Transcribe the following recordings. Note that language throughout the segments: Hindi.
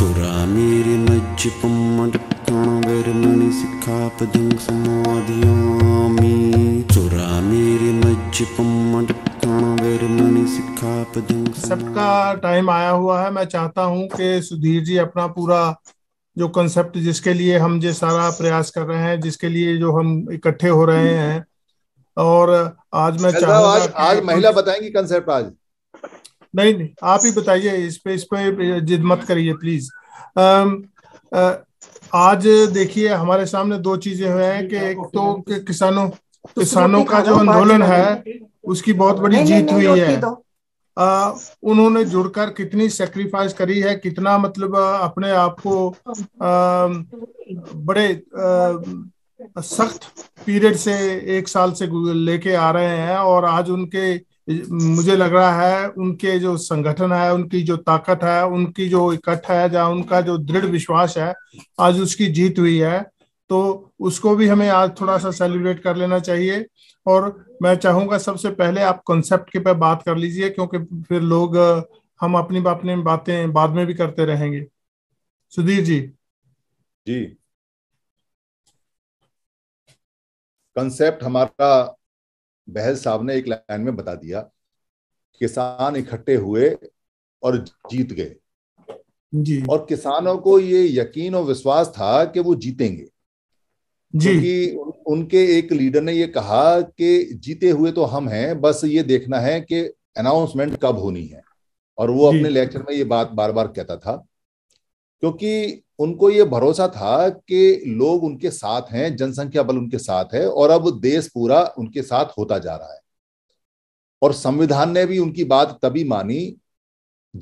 चोरा मेरे मज्ज पम्मण मणि सिखा पदंग समाधियामी चोरा मेरे मज्ज पम्मण मणि सिखा पदंग सबका टाइम आया हुआ है मैं चाहता हूं कि सुधीर जी अपना पूरा जो कंसेप्ट जिसके लिए हम जो सारा प्रयास कर रहे हैं जिसके लिए जो हम इकट्ठे हो रहे हैं और आज मैं चाहूंगा आज, आज महिला बताएंगी कंसेप्ट आज नहीं नहीं आप ही बताइए इस पे इस पे जिद मत करिए प्लीज um, uh, आज देखिए हमारे सामने दो चीजें हुए हैं कि एक तो किसानों किसानों का जो आंदोलन है उसकी बहुत बड़ी जीत हुई है आ, uh, उन्होंने जुड़कर कितनी सेक्रीफाइस करी है कितना मतलब uh, अपने आप को um, बड़े आ, सख्त पीरियड से एक साल से लेके आ रहे हैं और आज उनके मुझे लग रहा है उनके जो संगठन है उनकी जो ताकत है उनकी जो इकट्ठ है या उनका जो दृढ़ विश्वास है आज उसकी जीत हुई है तो उसको भी हमें आज थोड़ा सा सेलिब्रेट कर लेना चाहिए और मैं चाहूंगा सबसे पहले आप कॉन्सेप्ट के पे बात कर लीजिए क्योंकि फिर लोग हम अपनी अपनी बातें बाद में भी करते रहेंगे सुधीर जी जी कंसेप्ट हमारा बहल साहब ने एक लाइन में बता दिया किसान इकट्ठे हुए और जीत गए जी और किसानों को ये यकीन और विश्वास था कि वो जीतेंगे जी क्योंकि उन, उनके एक लीडर ने ये कहा कि जीते हुए तो हम हैं बस ये देखना है कि अनाउंसमेंट कब होनी है और वो अपने लेक्चर में ये बात बार बार कहता था क्योंकि उनको ये भरोसा था कि लोग उनके साथ हैं जनसंख्या बल उनके साथ है और अब देश पूरा उनके साथ होता जा रहा है और संविधान ने भी उनकी बात तभी मानी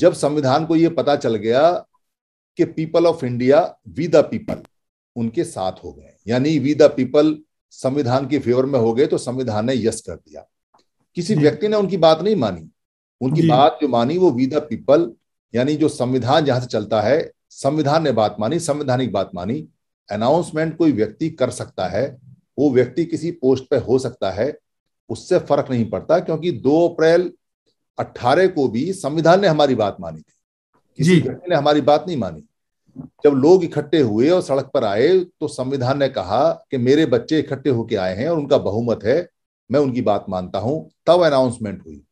जब संविधान को यह पता चल गया कि people of India we the people उनके साथ हो गए यानी वी द पीपल संविधान के फेवर में हो गए तो संविधान ने यस कर दिया किसी व्यक्ति ने उनकी बात नहीं मानी उनकी बात जो मानी वो वी द पीपल यानी जो संविधान जहां से चलता है संविधान ने बात मानी संवैधानिक बात मानी अनाउंसमेंट कोई व्यक्ति कर सकता है वो व्यक्ति किसी पोस्ट पे हो सकता है उससे फर्क नहीं पड़ता क्योंकि 2 अप्रैल 18 को भी संविधान ने हमारी बात मानी थी किसी व्यक्ति ने हमारी बात नहीं मानी जब लोग इकट्ठे हुए और सड़क पर आए तो संविधान ने कहा कि मेरे बच्चे इकट्ठे होके आए हैं और उनका बहुमत है मैं उनकी बात मानता हूं तब अनाउंसमेंट हुई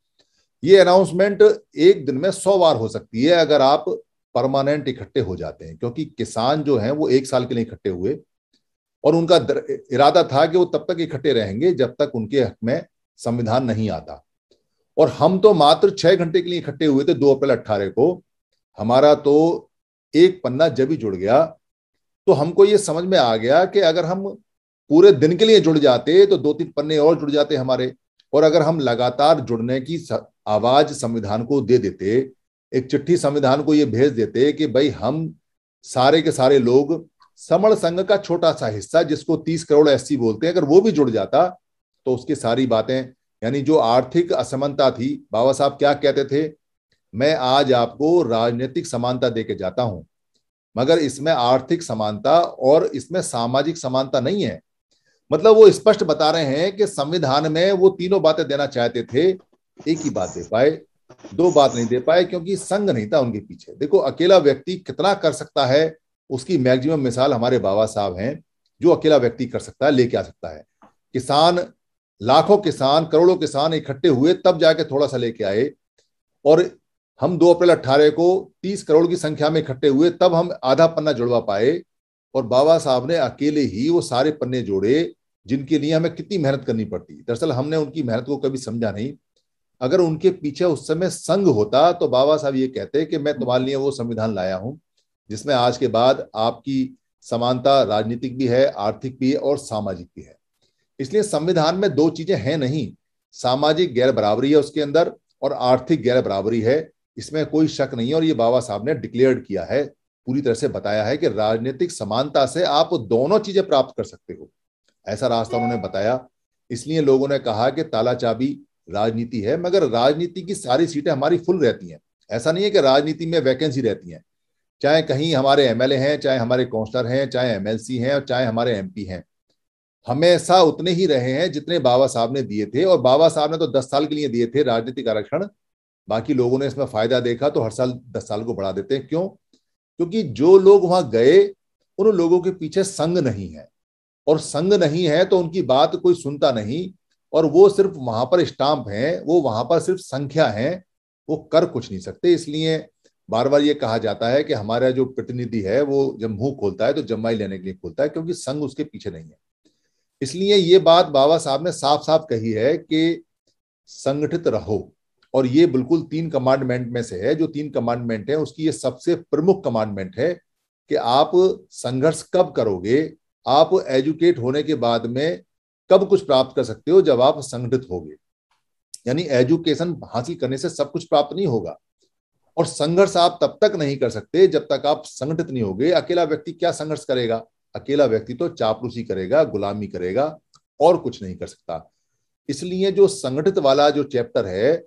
ये अनाउंसमेंट एक दिन में सौ बार हो सकती है अगर आप परमानेंट इकट्ठे हो जाते हैं क्योंकि किसान जो हैं वो एक साल के लिए इकट्ठे हुए और उनका इरादा था कि वो तब तक इकट्ठे रहेंगे जब तक उनके हक में संविधान नहीं आता और हम तो मात्र छह घंटे के लिए इकट्ठे हुए थे दो अप्रैल अट्ठारह को हमारा तो एक पन्ना जब ही जुड़ गया तो हमको ये समझ में आ गया कि अगर हम पूरे दिन के लिए जुड़ जाते तो दो तीन पन्ने और जुड़ जाते हमारे और अगर हम लगातार जुड़ने की आवाज संविधान को दे देते एक चिट्ठी संविधान को ये भेज देते कि भाई हम सारे के सारे लोग समण संघ का छोटा सा हिस्सा जिसको तीस करोड़ एस बोलते हैं अगर वो भी जुड़ जाता तो उसकी सारी बातें यानी जो आर्थिक असमानता थी बाबा साहब क्या कहते थे मैं आज आपको राजनीतिक समानता दे के जाता हूं मगर इसमें आर्थिक समानता और इसमें सामाजिक समानता नहीं है मतलब वो स्पष्ट बता रहे हैं कि संविधान में वो तीनों बातें देना चाहते थे एक ही बात दे पाए दो बात नहीं दे पाए क्योंकि संघ नहीं था उनके पीछे देखो अकेला व्यक्ति कितना कर सकता है उसकी मैक्सिमम मिसाल हमारे बाबा साहब हैं जो अकेला व्यक्ति कर सकता है लेके आ सकता है किसान लाखों किसान करोड़ों किसान इकट्ठे हुए तब जाके थोड़ा सा लेके आए और हम दो अप्रैल अट्ठारह को तीस करोड़ की संख्या में इकट्ठे हुए तब हम आधा पन्ना जुड़वा पाए और बाबा साहब ने अकेले ही वो सारे पन्ने जोड़े जिनके लिए हमें कितनी मेहनत करनी पड़ती दरअसल हमने उनकी मेहनत को कभी समझा नहीं अगर उनके पीछे उस समय संघ होता तो बाबा साहब ये कहते कि मैं हम्म। तुम्हारे लिए वो संविधान लाया हूं जिसमें आज के बाद आपकी समानता राजनीतिक भी है आर्थिक भी है और सामाजिक भी है इसलिए संविधान में दो चीजें हैं नहीं सामाजिक गैर बराबरी है उसके अंदर और आर्थिक गैर बराबरी है इसमें कोई शक नहीं है और ये बाबा साहब ने डिक्लेयर किया है पूरी तरह से बताया है कि राजनीतिक समानता से आप दोनों चीजें प्राप्त कर सकते हो ऐसा रास्ता उन्होंने बताया इसलिए लोगों ने कहा कि ताला चाबी राजनीति है मगर राजनीति की सारी सीटें हमारी फुल रहती हैं ऐसा नहीं है कि राजनीति में वैकेंसी रहती हैं चाहे कहीं हमारे एमएलए हैं चाहे हमारे काउंसलर हैं चाहे एमएलसी हैं और चाहे हमारे एमपी हैं हमेशा उतने ही रहे हैं जितने बाबा साहब ने दिए थे और बाबा साहब ने तो दस साल के लिए दिए थे राजनीतिक आरक्षण बाकी लोगों ने इसमें फायदा देखा तो हर साल दस साल को बढ़ा देते हैं क्यों क्योंकि जो लोग वहां गए उन लोगों के पीछे संग नहीं है और संग नहीं है तो उनकी बात कोई सुनता नहीं और वो सिर्फ वहां पर स्टाम्प हैं वो वहां पर सिर्फ संख्या है वो कर कुछ नहीं सकते इसलिए बार बार ये कहा जाता है कि हमारा जो प्रतिनिधि है वो जब मुंह खोलता है तो जम्माई लेने के लिए खोलता है क्योंकि संघ उसके पीछे नहीं है इसलिए ये बात बाबा साहब ने साफ साफ कही है कि संगठित रहो और ये बिल्कुल तीन कमांडमेंट में से है जो तीन कमांडमेंट है उसकी ये सबसे प्रमुख कमांडमेंट है कि आप संघर्ष कब करोगे आप एजुकेट होने के बाद में कब कुछ प्राप्त कर सकते हो जब आप संगठित होगे यानी एजुकेशन हासिल करने से सब कुछ प्राप्त नहीं होगा और संघर्ष आप तब तक नहीं कर सकते जब तक आप संगठित नहीं होगे अकेला व्यक्ति क्या संघर्ष करेगा अकेला व्यक्ति तो चापलूसी करेगा गुलामी करेगा और कुछ नहीं कर सकता इसलिए जो संगठित वाला जो चैप्टर है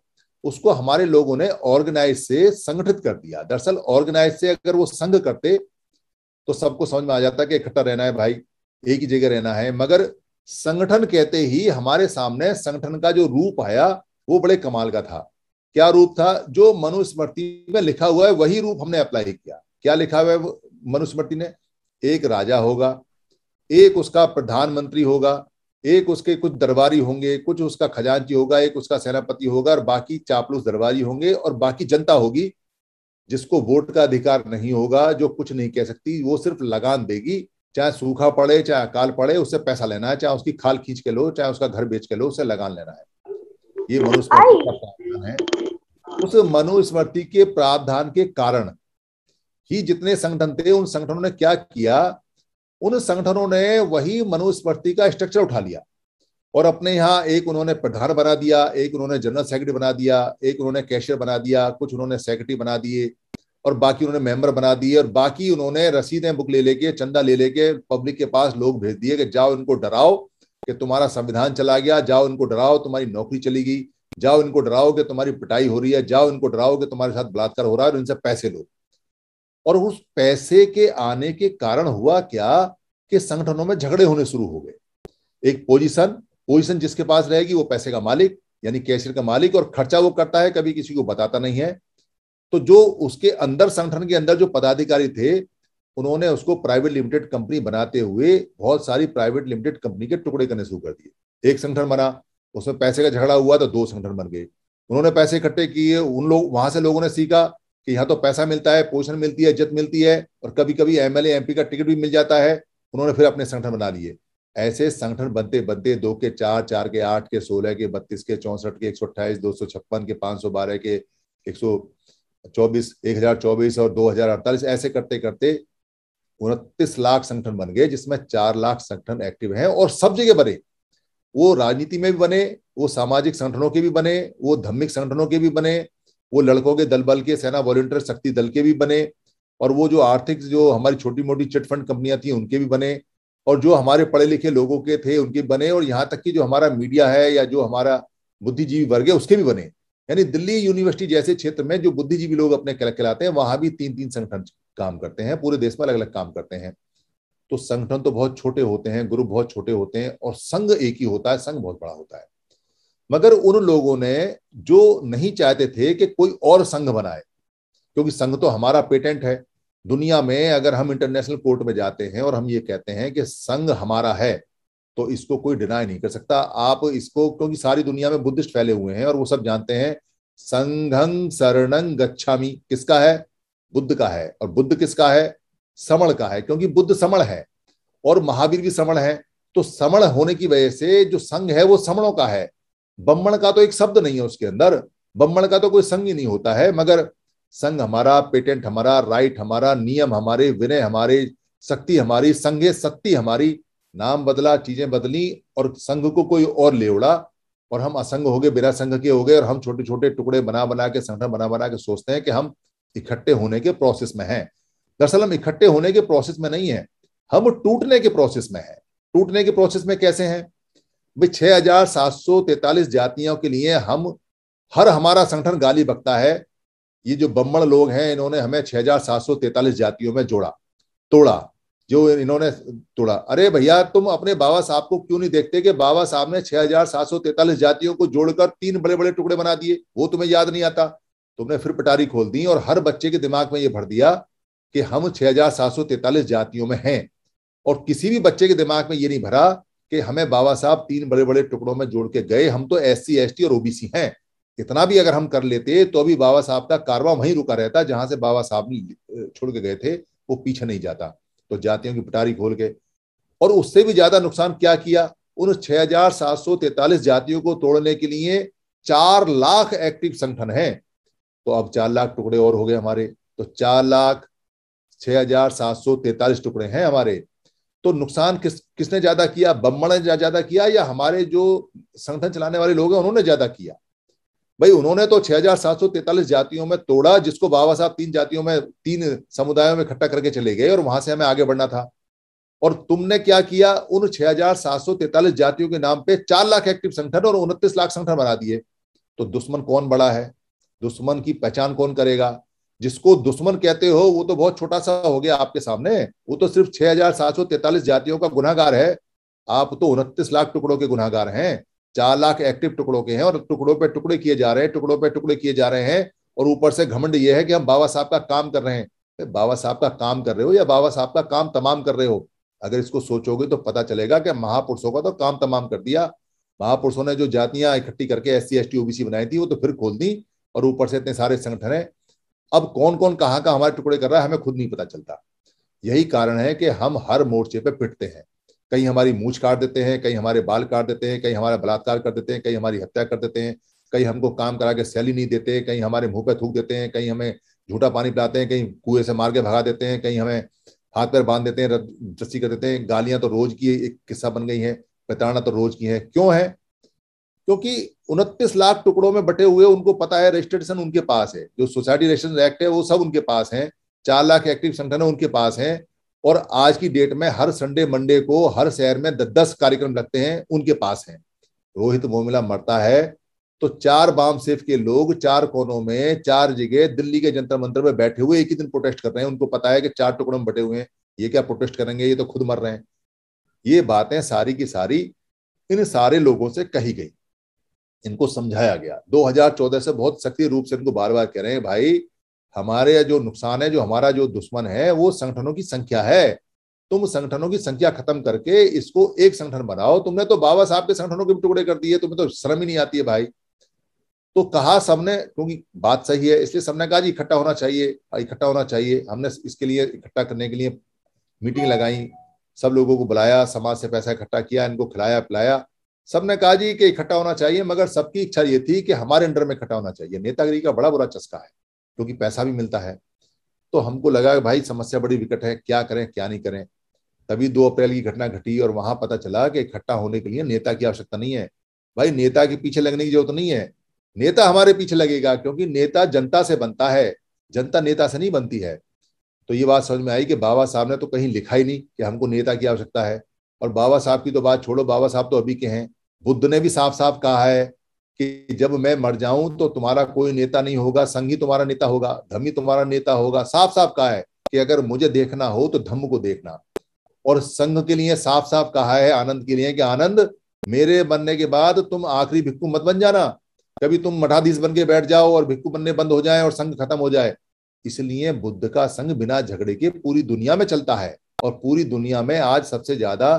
उसको हमारे लोगों ने ऑर्गेनाइज से संगठित कर दिया दरअसल ऑर्गेनाइज से अगर वो संघ करते तो सबको समझ में आ जाता कि इकट्ठा रहना है भाई एक ही जगह रहना है मगर संगठन कहते ही हमारे सामने संगठन का जो रूप आया वो बड़े कमाल का था क्या रूप था जो मनुस्मृति में लिखा हुआ है वही रूप हमने अप्लाई किया क्या लिखा हुआ है मनुस्मृति ने एक राजा होगा एक उसका प्रधानमंत्री होगा एक उसके कुछ दरबारी होंगे कुछ उसका खजांची होगा एक उसका सेनापति होगा और बाकी चापलूस दरबारी होंगे और बाकी जनता होगी जिसको वोट का अधिकार नहीं होगा जो कुछ नहीं कह सकती वो सिर्फ लगान देगी चाहे सूखा पड़े चाहे अकाल पड़े उससे पैसा लेना है चाहे उसकी खाल खींच के लो चाहे उसका घर बेच के लो उसे लगान लेना है ये मनुस्मृति का प्रावधान है उस मनुस्मृति के प्रावधान के कारण ही जितने संगठन थे उन संगठनों ने क्या किया उन संगठनों ने वही मनुस्मृति का स्ट्रक्चर उठा लिया और अपने यहाँ एक उन्होंने प्रधान बना दिया एक उन्होंने जनरल सेक्रेटरी बना दिया एक उन्होंने कैशियर बना दिया कुछ उन्होंने सेक्रेटरी बना दिए और बाकी उन्होंने मेंबर बना दिए और बाकी उन्होंने रसीदें बुक ले लेके चंदा ले लेके पब्लिक के पास लोग भेज दिए कि जाओ इनको डराओ कि तुम्हारा संविधान चला गया जाओ इनको डराओ तुम्हारी नौकरी चली गई जाओ इनको डराओ कि तुम्हारी पिटाई हो रही है जाओ इनको डराओ कि तुम्हारे साथ बलात्कार हो रहा है और इनसे पैसे लो और उस पैसे के आने के कारण हुआ क्या कि संगठनों में झगड़े होने शुरू हो गए एक पोजिशन पोजिशन जिसके पास रहेगी वो पैसे का मालिक यानी कैशियर का मालिक और खर्चा वो करता है कभी किसी को बताता नहीं है तो जो उसके अंदर संगठन के अंदर जो पदाधिकारी थे उन्होंने उसको प्राइवेट लिमिटेड कंपनी बनाते हुए बहुत सारी प्राइवेट लिमिटेड कंपनी के टुकड़े करने शुरू कर दिए एक संगठन बना उसमें पैसे का झगड़ा हुआ तो दो संगठन बन गए उन्होंने पैसे इकट्ठे किए उन लोग वहां से लोगों ने सीखा कि यहाँ तो पैसा मिलता है पोजिशन मिलती है इज्जत मिलती है और कभी कभी एम एल का टिकट भी मिल जाता है उन्होंने फिर अपने संगठन बना लिए ऐसे संगठन बनते बनते दो के चार चार के आठ के सोलह के बत्तीस के चौंसठ के एक सौ अट्ठाईस दो सौ छप्पन के पांच सौ बारह के एक सौ चौबीस एक हजार चौबीस और दो हजार अड़तालीस ऐसे करते करते उनतीस लाख संगठन बन गए जिसमें चार लाख संगठन एक्टिव हैं और सब जगह बने वो राजनीति में भी बने वो सामाजिक संगठनों के भी बने वो धार्मिक संगठनों के भी बने वो लड़कों के दल बल के सेना वॉलंटियर शक्ति दल के भी बने और वो जो आर्थिक जो हमारी छोटी मोटी चिटफंड कंपनियां थी उनके भी बने और जो हमारे पढ़े लिखे लोगों के थे उनके बने और यहाँ तक कि जो हमारा मीडिया है या जो हमारा बुद्धिजीवी वर्ग है उसके भी बने यानी दिल्ली यूनिवर्सिटी जैसे क्षेत्र में जो बुद्धिजीवी लोग अपने कहलाते हैं वहां भी तीन तीन संगठन काम करते हैं पूरे देश में अलग अलग काम करते हैं तो संगठन तो बहुत छोटे होते हैं ग्रुप बहुत छोटे होते हैं और संघ एक ही होता है संघ बहुत बड़ा होता है मगर उन लोगों ने जो नहीं चाहते थे कि कोई और संघ बनाए क्योंकि संघ तो हमारा पेटेंट है दुनिया में अगर हम इंटरनेशनल कोर्ट में जाते हैं और हम ये कहते हैं कि संघ हमारा है तो इसको कोई डिनाई नहीं कर सकता आप इसको क्योंकि सारी दुनिया में बुद्धिस्ट फैले हुए हैं और वो सब जानते हैं संघं शरण गच्छामी किसका है बुद्ध का है और बुद्ध किसका है समण का है क्योंकि बुद्ध समण है और महावीर भी समण है तो समण होने की वजह से जो संघ है वो समणों का है बम्मण का तो एक शब्द नहीं है उसके अंदर ब्रह्मण का तो कोई संघ ही नहीं होता है मगर संघ हमारा पेटेंट हमारा राइट हमारा नियम हमारे विनय हमारे शक्ति हमारी संघे शक्ति हमारी नाम बदला चीजें बदली और संघ को कोई और ले उड़ा और हम असंग हो गए बिना संघ के हो गए और हम छोटे छोटे टुकड़े बना बना के संगठन बना बना के सोचते हैं कि हम इकट्ठे होने के प्रोसेस में हैं दरअसल हम इकट्ठे होने के प्रोसेस में नहीं है हम टूटने के प्रोसेस में है टूटने के प्रोसेस में कैसे हैं भाई छह हजार सात सौ तैतालीस जातियों के लिए हम हर हमारा संगठन गाली बकता है ये जो बम्बड़ लोग हैं इन्होंने हमें छह हजार सात सौ तैतालीस जातियों में जोड़ा तोड़ा जो इन्होंने तोड़ा अरे भैया तुम अपने बाबा साहब को क्यों नहीं देखते कि बाबा साहब ने तैतालीस जातियों को जोड़कर तीन बड़े बड़े टुकड़े बना दिए वो तुम्हें याद नहीं आता तुमने फिर पटारी खोल दी और हर बच्चे के दिमाग में ये भर दिया कि हम तैतालीस जातियों में हैं और किसी भी बच्चे के दिमाग में ये नहीं भरा कि हमें बाबा साहब तीन बड़े बड़े टुकड़ों में जोड़ के गए हम तो एस सी और ओबीसी हैं इतना भी अगर हम कर लेते तो अभी बाबा साहब का कारवा वहीं रुका रहता जहां से बाबा साहब छोड़ के गए थे वो पीछे नहीं जाता तो जातियों की पटारी खोल के और उससे भी ज्यादा नुकसान क्या किया उन छह हजार सात सौ तैतालीस जातियों को तोड़ने के लिए चार लाख एक्टिव संगठन है तो अब चार लाख टुकड़े और हो गए हमारे तो चार लाख छह हजार सात सौ तैतालीस टुकड़े हैं हमारे तो नुकसान किस किसने ज्यादा किया बम्बड़ ने ज्यादा किया या हमारे जो संगठन चलाने वाले लोग हैं उन्होंने ज्यादा किया भाई उन्होंने तो तैतालीस जातियों में तोड़ा जिसको बाबा साहब तीन जातियों में तीन समुदायों में इकट्ठा करके चले गए और वहां से हमें आगे बढ़ना था और तुमने क्या किया उन तैतालीस जातियों के नाम पे चार लाख एक्टिव संगठन और उनतीस लाख संगठन बना दिए तो दुश्मन कौन बड़ा है दुश्मन की पहचान कौन करेगा जिसको दुश्मन कहते हो वो तो बहुत छोटा सा हो गया आपके सामने वो तो सिर्फ तैतालीस जातियों का गुनागार है आप तो उनतीस लाख टुकड़ों के गुनागार हैं चार लाख एक्टिव टुकड़ों के हैं और टुकड़ों पे टुकड़े किए जा रहे हैं टुकड़ों पे टुकड़े किए जा रहे हैं और ऊपर से घमंड ये है कि हम बाबा साहब का काम कर रहे हैं बाबा साहब का काम कर रहे हो या बाबा साहब का काम तमाम कर रहे हो अगर इसको सोचोगे तो पता चलेगा कि महापुरुषों का तो काम तमाम कर दिया महापुरुषों ने जो जातियां इकट्ठी करके S C S T OBC बनाई थी वो तो फिर खोल दी और ऊपर से इतने सारे संगठन है अब कौन कौन कहाँ का हमारे टुकड़े कर रहा है हमें खुद नहीं पता चलता यही कारण है कि हम हर मोर्चे पर पिटते हैं कहीं हमारी मूछ काट देते हैं कहीं हमारे बाल काट देते हैं कहीं हमारा बलात्कार कर देते हैं कहीं हमारी हत्या कर देते हैं कहीं हमको काम करा के सैली नहीं देते कहीं हमारे मुंह पे थूक देते हैं कहीं हमें झूठा पानी पिलाते हैं कहीं कुएं से मार के भगा देते हैं कहीं हमें हाथ पैर बांध देते हैं रस्सी कर देते हैं गालियां तो रोज की एक किस्सा बन गई है प्रताड़ना तो रोज की है क्यों है क्योंकि उनतीस लाख टुकड़ों में बटे हुए उनको पता है रजिस्ट्रेशन उनके पास है जो सोसाइटी रजिस्ट्रेशन एक्ट है वो सब उनके पास है चार लाख एक्टिव संगठन उनके पास है और आज की डेट में हर संडे मंडे को हर शहर में दस कार्यक्रम लगते हैं उनके पास हैं रोहित मोमिला मरता है तो चार बाम सेफ के लोग चार कोनों में चार जगह दिल्ली के जंतर मंत्र में बैठे हुए एक ही दिन प्रोटेस्ट कर रहे हैं उनको पता है कि चार टुकड़ों में बटे हुए हैं ये क्या प्रोटेस्ट करेंगे ये तो खुद मर रहे हैं ये बातें सारी की सारी इन सारे लोगों से कही गई इनको समझाया गया 2014 से बहुत सक्रिय रूप से इनको बार बार कह रहे हैं भाई हमारे जो नुकसान है जो हमारा जो दुश्मन है वो संगठनों की संख्या है तुम संगठनों की संख्या खत्म करके इसको एक संगठन बनाओ तुमने तो बाबा साहब के संगठनों के टुकड़े कर दिए तुम्हें तो श्रम ही नहीं आती है भाई तो कहा सबने क्योंकि बात सही है इसलिए सबने कहा जी इकट्ठा होना चाहिए इकट्ठा होना चाहिए हमने इसके लिए इकट्ठा करने के लिए मीटिंग लगाई सब लोगों को बुलाया समाज से पैसा इकट्ठा किया इनको खिलाया पिलाया सबने कहा जी कि इकट्ठा होना चाहिए मगर सबकी इच्छा ये थी कि हमारे अंडर में इकट्ठा होना चाहिए नेतागिरी का बड़ा बुरा चस्का है क्योंकि पैसा भी मिलता है तो हमको लगा भाई समस्या बड़ी विकट है क्या करें क्या नहीं करें तभी दो अप्रैल की घटना घटी और वहां पता चला कि इकट्ठा होने के लिए नेता की आवश्यकता नहीं है भाई नेता के पीछे लगने की जरूरत नहीं है नेता हमारे पीछे लगेगा क्योंकि नेता जनता से बनता है जनता नेता से नहीं बनती है तो ये बात समझ में आई कि बाबा साहब ने तो कहीं लिखा ही नहीं कि हमको नेता की आवश्यकता है और बाबा साहब की तो बात छोड़ो बाबा साहब तो अभी के हैं बुद्ध ने भी साफ साफ कहा है कि जब मैं मर जाऊं तो तुम्हारा कोई नेता नहीं होगा संघ ही तुम्हारा नेता होगा धम्मी तुम्हारा नेता होगा साफ साफ कहा है कि अगर मुझे देखना हो तो धम्म को देखना और संघ के लिए साफ साफ कहा है आनंद के लिए कि आनंद मेरे बनने के बाद तुम आखिरी भिक्कु मत बन जाना कभी तुम मठाधीश बन के बैठ जाओ और भिक्कू बनने बंद हो जाए और संघ खत्म हो जाए इसलिए बुद्ध का संघ बिना झगड़े के पूरी दुनिया में चलता है और पूरी दुनिया में आज सबसे ज्यादा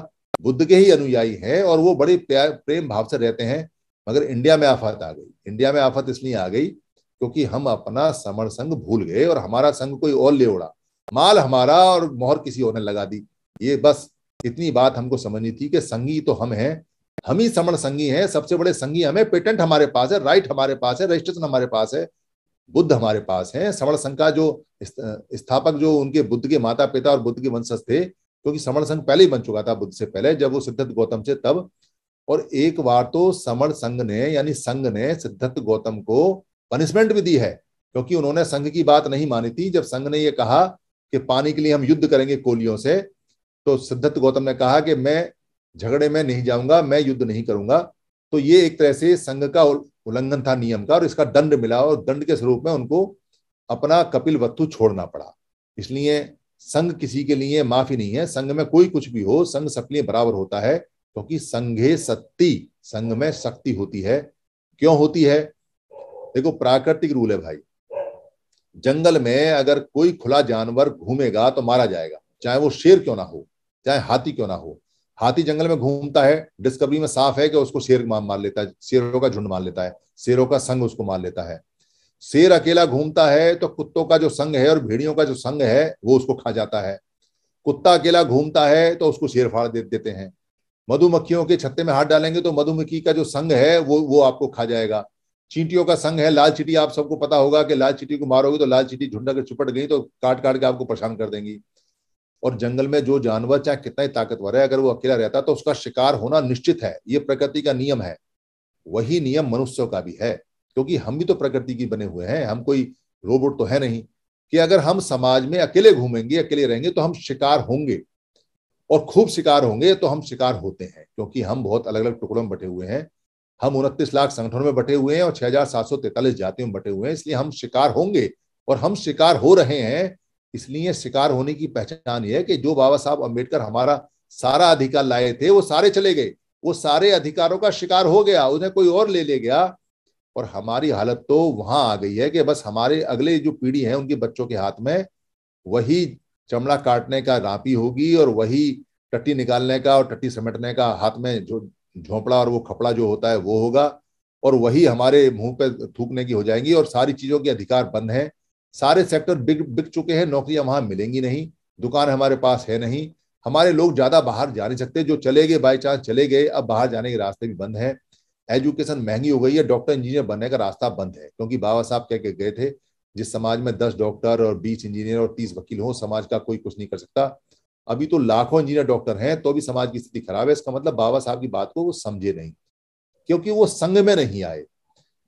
बुद्ध के ही अनुयायी हैं और वो बड़े प्रेम भाव से रहते हैं मगर इंडिया में आफत आ गई इंडिया में आफत इसलिए आ गई क्योंकि हम अपना समर संघ भूल गए और हमारा संघ कोई और ले उड़ा माल हमारा और मोहर किसी और ने लगा दी ये बस इतनी बात हमको समझनी थी कि संगी तो हम हैं हम ही समण संगी हैं सबसे बड़े संगी हमें पेटेंट हमारे पास है राइट हमारे पास है रजिस्ट्रेशन हमारे पास है बुद्ध हमारे पास है समण संघ का जो स्थापक जो उनके बुद्ध के माता पिता और बुद्ध के वंशज थे क्योंकि समण संघ पहले ही बन चुका था बुद्ध से पहले जब वो सिद्धार्थ गौतम से तब और एक बार तो समर संघ ने यानी संघ ने सिद्धार्थ गौतम को पनिशमेंट भी दी है क्योंकि उन्होंने संघ की बात नहीं मानी थी जब संघ ने यह कहा कि पानी के लिए हम युद्ध करेंगे कोलियों से तो सिद्धार्थ गौतम ने कहा कि मैं झगड़े में नहीं जाऊंगा मैं युद्ध नहीं करूंगा तो ये एक तरह से संघ का उल्लंघन था नियम का और इसका दंड मिला और दंड के स्वरूप में उनको अपना कपिल वत्तु छोड़ना पड़ा इसलिए संघ किसी के लिए माफी नहीं है संघ में कोई कुछ भी हो संघ सबके लिए बराबर होता है क्योंकि संघे शक्ति संघ में शक्ति होती है क्यों होती है देखो प्राकृतिक रूल है भाई जंगल में अगर कोई खुला जानवर घूमेगा तो मारा जाएगा चाहे वो शेर क्यों ना हो चाहे हाथी क्यों ना हो हाथी जंगल में घूमता है डिस्कवरी में साफ है कि उसको शेर मार मार लेता है शेरों का झुंड मार लेता है शेरों का संघ उसको मार लेता है शेर अकेला घूमता है तो कुत्तों का जो संघ है और भेड़ियों का जो संघ है वो उसको खा जाता है कुत्ता अकेला घूमता है तो उसको शेर फाड़ दे देते हैं मधुमक्खियों के छत्ते में हाथ डालेंगे तो मधुमक्खी का जो संघ है वो वो आपको खा जाएगा चींटियों का संघ है लाल चिटी आप सबको पता होगा कि लाल चीटी को मारोगे तो लाल चीटी झुंडा के चुपट गई तो काट काट के आपको परेशान कर देंगी और जंगल में जो जानवर चाहे कितना ही ताकतवर है अगर वो अकेला रहता तो उसका शिकार होना निश्चित है ये प्रकृति का नियम है वही नियम मनुष्यों का भी है क्योंकि हम भी तो प्रकृति की बने हुए हैं हम कोई रोबोट तो है नहीं कि अगर हम समाज में अकेले घूमेंगे अकेले रहेंगे तो हम शिकार होंगे और खूब शिकार होंगे तो हम शिकार होते हैं क्योंकि हम बहुत अलग अलग टुकड़ों में बटे हुए हैं हम उनतीस लाख संगठनों में बटे हुए हैं और छह हजार सात सौ तैतालीस जातियों में बटे हुए हैं इसलिए हम शिकार होंगे और हम शिकार हो रहे हैं इसलिए शिकार होने की पहचान यह है कि जो बाबा साहब अम्बेडकर हमारा सारा अधिकार लाए थे वो सारे चले गए वो सारे अधिकारों का शिकार हो गया उन्हें कोई और ले ले गया और हमारी हालत तो वहां आ गई है कि बस हमारे अगले जो पीढ़ी है उनके बच्चों के हाथ में वही चमड़ा काटने का रापी होगी और वही टट्टी निकालने का और टट्टी समेटने का हाथ में जो झोंपड़ा और वो खपड़ा जो होता है वो होगा और वही हमारे मुंह पे थूकने की हो जाएंगी और सारी चीजों के अधिकार बंद हैं सारे सेक्टर बिक बिक चुके हैं नौकरियां वहां मिलेंगी नहीं दुकान हमारे पास है नहीं हमारे लोग ज्यादा बाहर जा नहीं सकते जो चले गए बाई चांस चले गए अब बाहर जाने के रास्ते भी बंद हैं एजुकेशन महंगी हो गई है डॉक्टर इंजीनियर बनने का रास्ता बंद है क्योंकि बाबा साहब कह के गए थे जिस समाज में दस डॉक्टर और बीस इंजीनियर और तीस वकील हो समाज का कोई कुछ नहीं कर सकता अभी तो लाखों इंजीनियर डॉक्टर हैं तो भी समाज की स्थिति खराब है इसका मतलब बाबा साहब की बात को वो समझे नहीं क्योंकि वो संघ में नहीं आए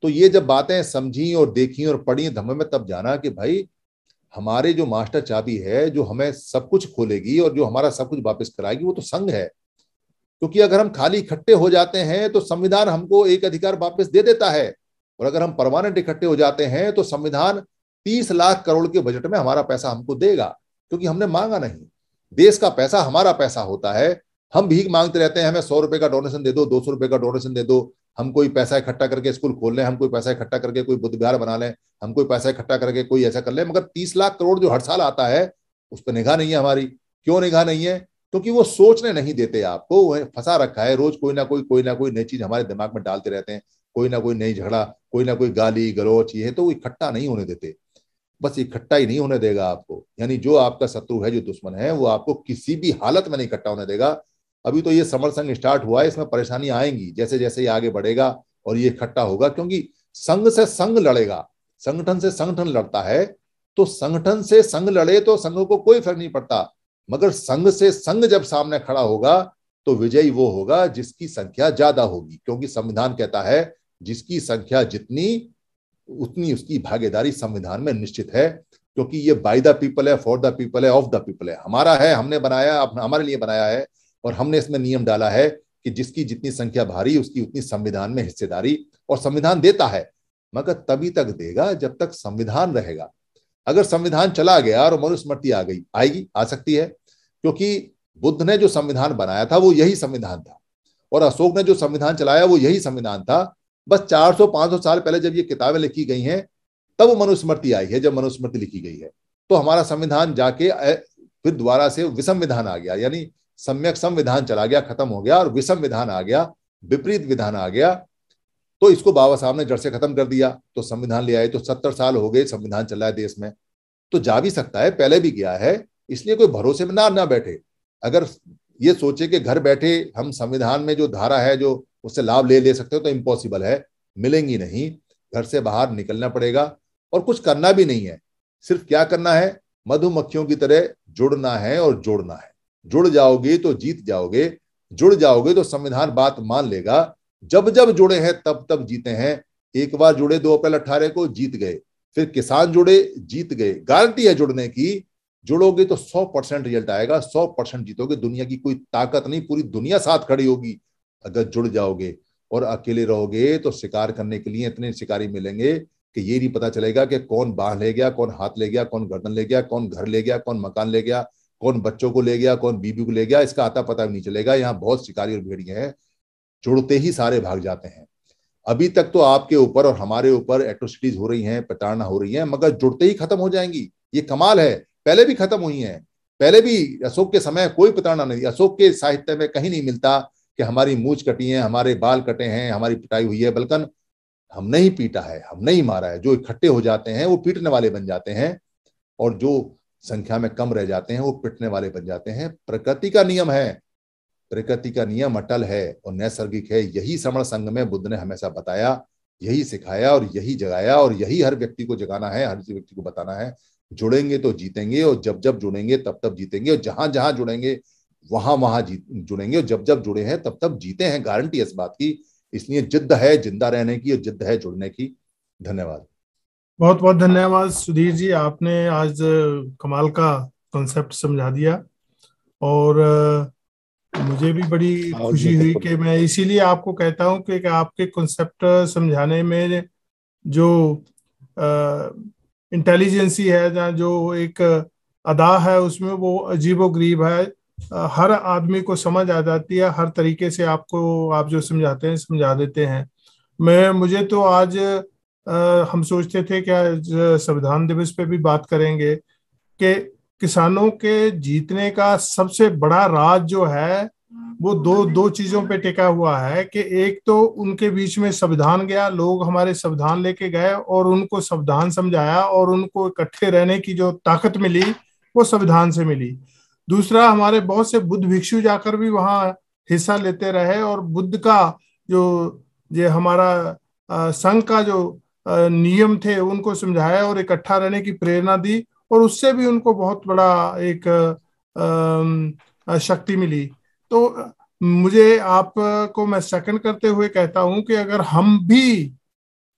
तो ये जब बातें समझी और देखी और पढ़ी धम्म में तब जाना कि भाई हमारे जो मास्टर चाबी है जो हमें सब कुछ खोलेगी और जो हमारा सब कुछ वापस कराएगी वो तो संघ है क्योंकि अगर हम खाली इकट्ठे हो जाते हैं तो संविधान हमको एक अधिकार वापस दे देता है और अगर हम परमानेंट इकट्ठे हो जाते हैं तो संविधान तीस लाख करोड़ के बजट में हमारा पैसा हमको देगा क्योंकि हमने मांगा नहीं देश का पैसा हमारा पैसा होता है हम भीख मांगते रहते हैं हमें सौ रुपए का डोनेशन दे दो दो सौ रुपए का डोनेशन दे दो हम कोई पैसा इकट्ठा करके स्कूल खोल लें हम कोई पैसा इकट्ठा करके कोई बुद्ध विहार बना लें हम कोई पैसा इकट्ठा करके कोई ऐसा कर लें मगर तीस लाख करोड़ जो हर साल आता है उस पर निगाह नहीं है हमारी क्यों निगाह नहीं है क्योंकि वो सोचने नहीं देते आपको फंसा रखा है रोज कोई ना कोई कोई ना कोई नई चीज हमारे दिमाग में डालते रहते हैं कोई ना कोई नई झगड़ा कोई ना कोई गाली गलोच ये तो इकट्ठा नहीं होने देते बस इकट्ठा ही नहीं होने देगा आपको यानी जो आपका शत्रु है जो दुश्मन है वो आपको किसी भी हालत में नहीं इकट्ठा होने देगा अभी तो ये समर संघ स्टार्ट हुआ है इसमें परेशानी आएंगी जैसे जैसे ये आगे बढ़ेगा और ये इकट्ठा होगा क्योंकि संघ से संघ लड़ेगा संगठन से संगठन लड़ता है तो संगठन से संघ लड़े तो संघ को कोई फर्क नहीं पड़ता मगर संघ से संघ जब सामने खड़ा होगा तो विजयी वो होगा जिसकी संख्या ज्यादा होगी क्योंकि संविधान कहता है जिसकी संख्या जितनी उतनी उसकी भागीदारी संविधान में निश्चित है क्योंकि ये बाय द पीपल है फॉर द पीपल है ऑफ द पीपल है हमारा है हमने बनाया हमारे लिए बनाया है और हमने इसमें नियम डाला है कि जिसकी जितनी संख्या भारी उसकी उतनी संविधान में हिस्सेदारी और संविधान देता है मगर तभी तक देगा जब तक संविधान रहेगा अगर संविधान चला गया और मनुस्मृति आ गई आएगी आ सकती है क्योंकि बुद्ध ने जो संविधान बनाया था वो यही संविधान था और अशोक ने जो संविधान चलाया वो यही संविधान था बस 400-500 साल पहले जब ये किताबें लिखी गई हैं तब वो मनुस्मृति आई है जब मनुस्मृति लिखी गई है तो हमारा संविधान जाके फिर दोबारा से विधान आ गया यानी सम्यक संविधान चला गया खत्म हो गया और विषम विधान आ गया विपरीत विधान आ गया तो इसको बाबा साहब ने जड़ से खत्म कर दिया तो संविधान ले आए तो सत्तर साल हो गए संविधान चल रहा है देश में तो जा भी सकता है पहले भी गया है इसलिए कोई भरोसे में ना ना बैठे अगर ये सोचे कि घर बैठे हम संविधान में जो धारा है जो उससे लाभ ले ले सकते हो तो इम्पॉसिबल है मिलेंगी नहीं घर से बाहर निकलना पड़ेगा और कुछ करना भी नहीं है सिर्फ क्या करना है मधुमक्खियों की तरह जुड़ना है और जोड़ना है जुड़ जाओगे तो जीत जाओगे जुड़ जाओगे तो संविधान बात मान लेगा जब जब जुड़े हैं तब तब जीते हैं एक बार जुड़े दो अप्रैल अट्ठारह को जीत गए फिर किसान जुड़े जीत गए गारंटी है जुड़ने की जुड़ोगे तो सौ परसेंट रिजल्ट आएगा सौ परसेंट जीतोगे दुनिया की कोई ताकत नहीं पूरी दुनिया साथ खड़ी होगी अगर जुड़ जाओगे और अकेले रहोगे तो शिकार करने के लिए इतने शिकारी मिलेंगे कि ये नहीं पता चलेगा कि कौन बाह ले गया कौन हाथ ले गया कौन गर्दन ले गया कौन घर ले गया कौन मकान ले गया कौन बच्चों को ले गया कौन बीबी को ले गया इसका आता पता भी नहीं चलेगा यहाँ बहुत शिकारी और भेड़िए हैं जुड़ते ही सारे भाग जाते हैं अभी तक तो आपके ऊपर और हमारे ऊपर एट्रोसिटीज हो रही हैं प्रताड़ना हो रही है मगर जुड़ते ही खत्म हो जाएंगी ये कमाल है पहले भी खत्म हुई है पहले भी अशोक के समय कोई प्रताड़ना नहीं अशोक के साहित्य में कहीं नहीं मिलता कि हमारी मूछ कटी है हमारे बाल कटे हैं हमारी पिटाई हुई है बल्कि हम नहीं पीटा है हम नहीं मारा है जो इकट्ठे हो जाते हैं वो पीटने वाले बन जाते हैं और जो संख्या में कम रह जाते हैं वो पिटने वाले बन जाते हैं प्रकृति का नियम है प्रकृति का नियम अटल है और नैसर्गिक है यही समण संघ में बुद्ध ने हमेशा बताया यही सिखाया और यही जगाया और यही हर व्यक्ति को जगाना है हर व्यक्ति को बताना है जुड़ेंगे तो जीतेंगे और जब जब जुड़ेंगे तब तब जीतेंगे और जहां जहां जुड़ेंगे वहां वहां जुड़ेंगे और जब जब जुड़े हैं तब तब जीते हैं गारंटी इस बात की इसलिए जिद्द है जिंदा रहने की और जिद्द है जुड़ने की धन्यवाद बहुत बहुत धन्यवाद सुधीर जी आपने आज कमाल का कॉन्सेप्ट समझा दिया और मुझे भी बड़ी खुशी हुई कि मैं इसीलिए आपको कहता हूं कि आपके कॉन्सेप्ट समझाने में जो इंटेलिजेंसी है या जो एक अदा है उसमें वो अजीब गरीब है हर आदमी को समझ आ जाती है हर तरीके से आपको आप जो समझाते हैं समझा देते हैं मैं मुझे तो आज आ, हम सोचते थे आज संविधान दिवस पे भी बात करेंगे कि किसानों के जीतने का सबसे बड़ा राज जो है वो दो दो चीजों पे टिका हुआ है कि एक तो उनके बीच में संविधान गया लोग हमारे संविधान लेके गए और उनको संविधान समझाया और उनको इकट्ठे रहने की जो ताकत मिली वो संविधान से मिली दूसरा हमारे बहुत से बुद्ध भिक्षु जाकर भी वहाँ हिस्सा लेते रहे और बुद्ध का जो ये हमारा संघ का जो नियम थे उनको समझाया और इकट्ठा रहने की प्रेरणा दी और उससे भी उनको बहुत बड़ा एक शक्ति मिली तो मुझे आपको मैं सेकंड करते हुए कहता हूं कि अगर हम भी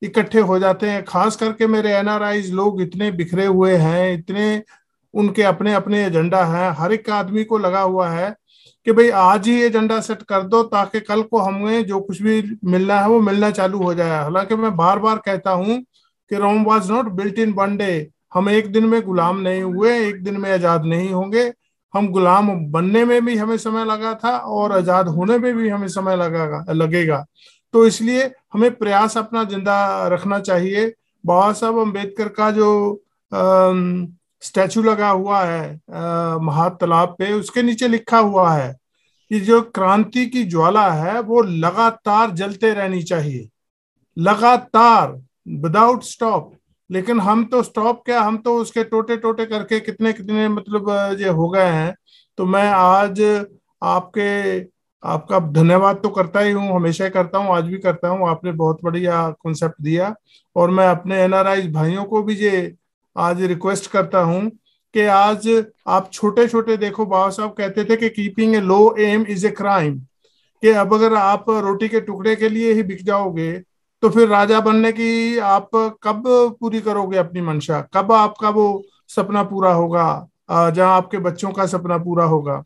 इकट्ठे हो जाते हैं खास करके मेरे एनआरआई लोग इतने बिखरे हुए हैं इतने उनके अपने अपने एजेंडा हैं हर एक आदमी को लगा हुआ है कि भाई आज ही एजेंडा सेट कर दो ताकि कल को हमें जो कुछ भी मिलना है वो मिलना चालू हो जाए हालांकि मैं बार बार कहता हूं कि Rome was not built in one day हम एक दिन में गुलाम नहीं हुए एक दिन में आजाद नहीं होंगे हम गुलाम बनने में भी हमें समय लगा था और आजाद होने में भी हमें समय लगा लगेगा तो इसलिए हमें प्रयास अपना जिंदा रखना चाहिए बाबा साहब अम्बेडकर का जो आ, स्टैचू लगा हुआ है महातालाब पे उसके नीचे लिखा हुआ है कि जो क्रांति की ज्वाला है वो लगातार जलते रहनी चाहिए लगातार विदाउट स्टॉप लेकिन हम तो स्टॉप क्या हम तो उसके टोटे टोटे करके कितने कितने मतलब ये हो गए हैं तो मैं आज आपके आपका धन्यवाद तो करता ही हूँ हमेशा करता हूँ आज भी करता हूँ आपने बहुत बढ़िया कॉन्सेप्ट दिया और मैं अपने एनआरआई भाइयों को भी ये आज रिक्वेस्ट करता हूं कि आज आप छोटे छोटे देखो बाबा साहब कहते थे कि keeping a low aim is a crime कि अब अगर आप रोटी के टुकड़े के लिए ही बिक जाओगे तो फिर राजा बनने की आप कब पूरी करोगे अपनी मंशा कब आपका वो सपना पूरा होगा जहां आपके बच्चों का सपना पूरा होगा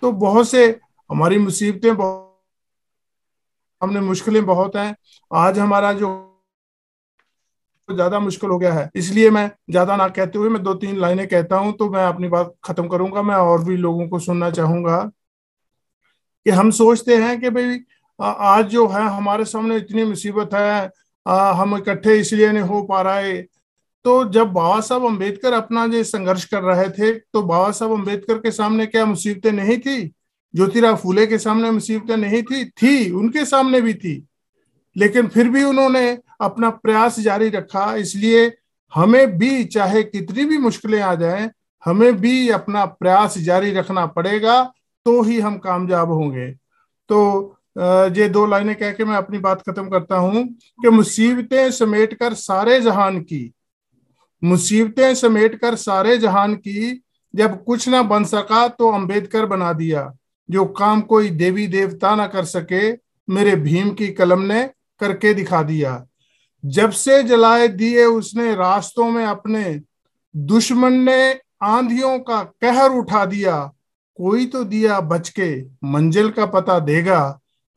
तो बहुत से हमारी मुसीबतें बहुत हमने मुश्किलें बहुत हैं आज हमारा जो तो ज्यादा मुश्किल हो गया है इसलिए मैं ज्यादा ना कहते हुए मैं दो तीन लाइनें कहता हूं तो मैं अपनी बात खत्म करूंगा मैं और भी लोगों को सुनना चाहूंगा कि हम सोचते हैं कि भाई आज जो है हमारे सामने इतनी मुसीबत है आ, हम इकट्ठे इसलिए नहीं हो पा रहा है तो जब बाबा साहब अम्बेडकर अपना जो संघर्ष कर रहे थे तो बाबा साहब अम्बेडकर के सामने क्या मुसीबतें नहीं थी ज्योतिराव फूले के सामने मुसीबतें नहीं थी थी उनके सामने भी थी लेकिन फिर भी उन्होंने अपना प्रयास जारी रखा इसलिए हमें भी चाहे कितनी भी मुश्किलें आ जाएं हमें भी अपना प्रयास जारी रखना पड़ेगा तो ही हम कामयाब होंगे तो ये दो लाइनें कह के मैं अपनी बात खत्म करता हूं कि मुसीबतें समेट कर सारे जहान की मुसीबतें समेट कर सारे जहान की जब कुछ ना बन सका तो अंबेडकर बना दिया जो काम कोई देवी देवता ना कर सके मेरे भीम की कलम ने करके दिखा दिया जब से जलाए दिए उसने रास्तों में अपने दुश्मन ने आंधियों का कहर उठा दिया कोई तो दिया बच के मंजिल का पता देगा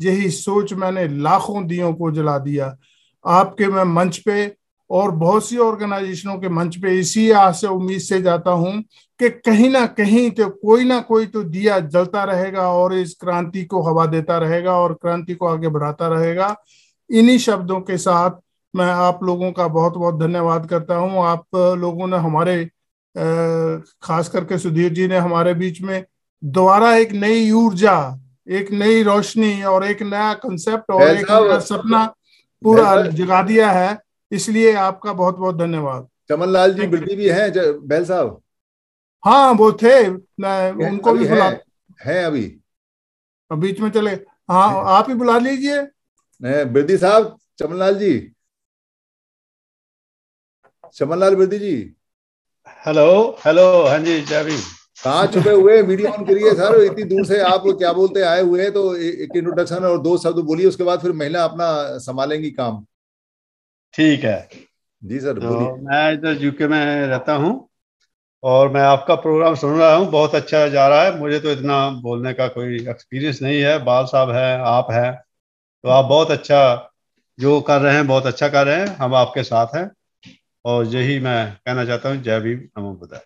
यही सोच मैंने लाखों दियों को जला दिया आपके मैं मंच पे और बहुत सी ऑर्गेनाइजेशनों के मंच पे इसी आज से उम्मीद से जाता हूं कि कहीं ना कहीं तो कोई ना कोई तो दिया जलता रहेगा और इस क्रांति को हवा देता रहेगा और क्रांति को आगे बढ़ाता रहेगा इन्हीं शब्दों के साथ मैं आप लोगों का बहुत बहुत धन्यवाद करता हूँ आप लोगों ने हमारे खास करके सुधीर जी ने हमारे बीच में दोबारा एक नई ऊर्जा एक नई रोशनी और एक नया कंसेप्ट और एक नया सपना पूरा जगा दिया है इसलिए आपका बहुत बहुत धन्यवाद लाल जी बिल्कुल भी हैं बैल साहब हाँ वो थे उनको भी बुला है, है अभी बीच में चले हाँ आप ही बुला लीजिए बिरदी साहब चमनलाल जी चमनलाल बिरदी जी हेलो हेलो हाँ जी जावी कहा छुपे हुए मीडिया ऑन करिए सर इतनी दूर से आप क्या बोलते आए हुए हैं तो एक इंट्रोडक्शन और दो शब्द बोलिए उसके बाद फिर महिला अपना संभालेंगी काम ठीक है जी सर तो मैं इधर यूके में रहता हूँ और मैं आपका प्रोग्राम सुन रहा हूँ बहुत अच्छा जा रहा है मुझे तो इतना बोलने का कोई एक्सपीरियंस नहीं है बाल साहब है आप हैं तो आप बहुत अच्छा जो कर रहे हैं बहुत अच्छा कर रहे हैं हम आपके साथ हैं और यही मैं कहना चाहता हूँ जय भीम नमो बुद्धाय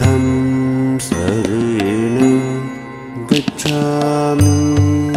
रेण गच्छामि